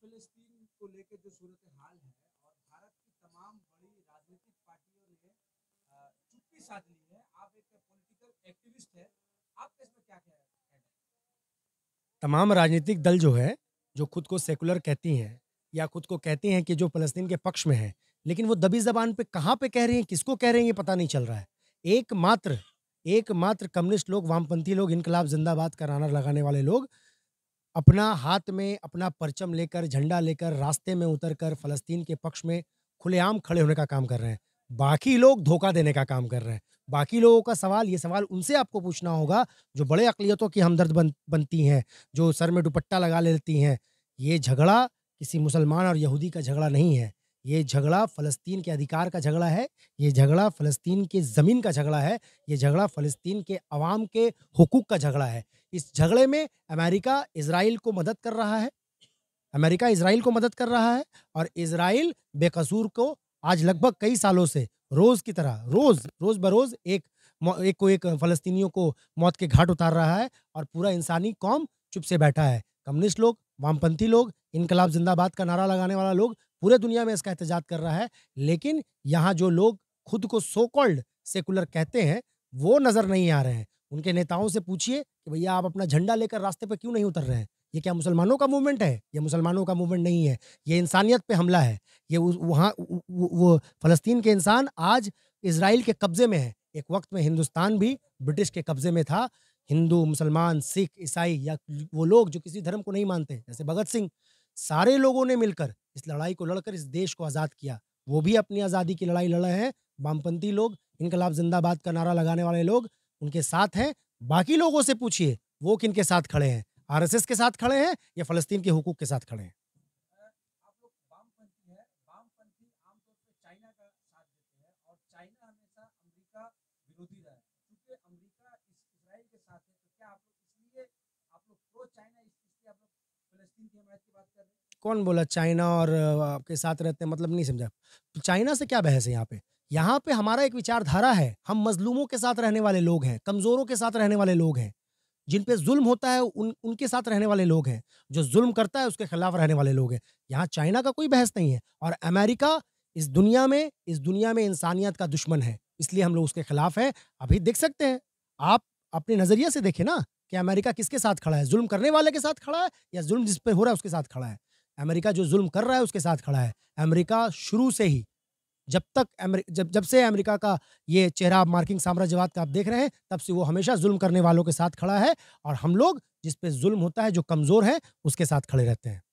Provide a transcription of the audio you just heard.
फिलिस्तीन को लेकर जो सूरत हाल है और भारत की तमाम बड़ी राजनीतिक पार्टियों ने चुप्पी साध ली है आप एक पॉलिटिकल एक्टिविस्ट है आपका इसमें क्या कहना हैं तमाम राजनीतिक दल जो है जो खुद को सेकुलर कहती हैं या खुद को कहती हैं कि जो फलस्तीन के पक्ष में है लेकिन वो दबी जबान पे कहाँ पे कह रही हैं किसको कह रही हैं ये पता नहीं चल रहा है एकमात्र एकमात्र कम्युनिस्ट लोग वामपंथी लोग इनकलाब जिंदाबाद का राना लगाने वाले लोग अपना हाथ में अपना परचम लेकर झंडा लेकर रास्ते में उतरकर फलस्तीन के पक्ष में खुलेआम खड़े होने का काम कर रहे हैं बाकी लोग धोखा देने का काम कर रहे हैं बाकी लोगों का सवाल ये सवाल उनसे आपको पूछना होगा जो बड़े अकलीतों की हमदर्द बन, बनती हैं जो सर में दुपट्टा लगा लेती हैं ये झगड़ा किसी मुसलमान और यहूदी का झगड़ा नहीं है ये झगड़ा फ़लस्तीन के अधिकार का झगड़ा है ये झगड़ा फ़लस्तीन के ज़मीन का झगड़ा है ये झगड़ा फ़लस्तीन के अवाम के हकूक़ का झगड़ा है इस झगड़े में अमेरिका इसराइल को मदद कर रहा है अमेरिका इसराइल को मदद कर रहा है और इसराइल बेकसूर को आज लगभग कई सालों से रोज की तरह रोज रोज बरोज एक एक को एक फलस्तीनियों को मौत के घाट उतार रहा है और पूरा इंसानी कौम चुप से बैठा है कम्युनिस्ट लोग वामपंथी लोग इनकलाब जिंदाबाद का नारा लगाने वाला लोग पूरे दुनिया में इसका एहतजाज कर रहा है लेकिन यहाँ जो लोग खुद को सो कॉल्ड सेकुलर कहते हैं वो नज़र नहीं आ रहे हैं उनके नेताओं से पूछिए कि भैया आप अपना झंडा लेकर रास्ते पर क्यों नहीं उतर रहे हैं ये क्या मुसलमानों का मूवमेंट है ये मुसलमानों का मूवमेंट नहीं है ये इंसानियत पे हमला है ये वहाँ वो फ़लस्तीन के इंसान आज इसराइल के कब्ज़े में है एक वक्त में हिंदुस्तान भी ब्रिटिश के कब्ज़े में था हिंदू मुसलमान सिख ईसाई या वो लोग जो किसी धर्म को नहीं मानते जैसे भगत सिंह सारे लोगों ने मिलकर इस लड़ाई को लड़कर इस देश को आज़ाद किया वो भी अपनी आज़ादी की लड़ाई लड़े हैं वामपंथी लोग इनकलाब जिंदाबाद का नारा लगाने वाले लोग उनके साथ हैं बाकी लोगों से पूछिए वो किन के साथ खड़े हैं आरएसएस के साथ खड़े हैं या फलस्तीन के हुकूक के साथ खड़े हैं कौन बोला चाइना और आपके साथ रहते हैं मतलब नहीं समझा तो चाइना से क्या बहस है यहाँ पे यहाँ पे हमारा एक विचारधारा है हम मजलूमों के साथ रहने वाले लोग हैं कमजोरों के साथ रहने वाले लोग हैं जिन पे जुल्म होता है उन उनके साथ रहने वाले लोग हैं जो जुल्म करता है उसके खिलाफ रहने वाले लोग हैं यहाँ चाइना का कोई बहस नहीं है और अमेरिका इस दुनिया में इस दुनिया में इंसानियत का दुश्मन है इसलिए हम लोग उसके खिलाफ हैं अभी देख सकते हैं आप अपने नजरिए से देखें ना कि अमेरिका किसके साथ खड़ा है जुल्म करने वाले के साथ खड़ा है या जुल्म जिस पे हो रहा है उसके साथ खड़ा है अमेरिका जो जुल्म कर रहा है उसके साथ खड़ा है अमेरिका शुरू से ही जब तक जब जब से अमेरिका का ये चेहरा मार्किंग साम्राज्यवाद का आप देख रहे हैं तब से वो हमेशा जुल्म करने वालों के साथ खड़ा है और हम लोग जिस पे जुल्म होता है जो कमज़ोर है उसके साथ खड़े रहते हैं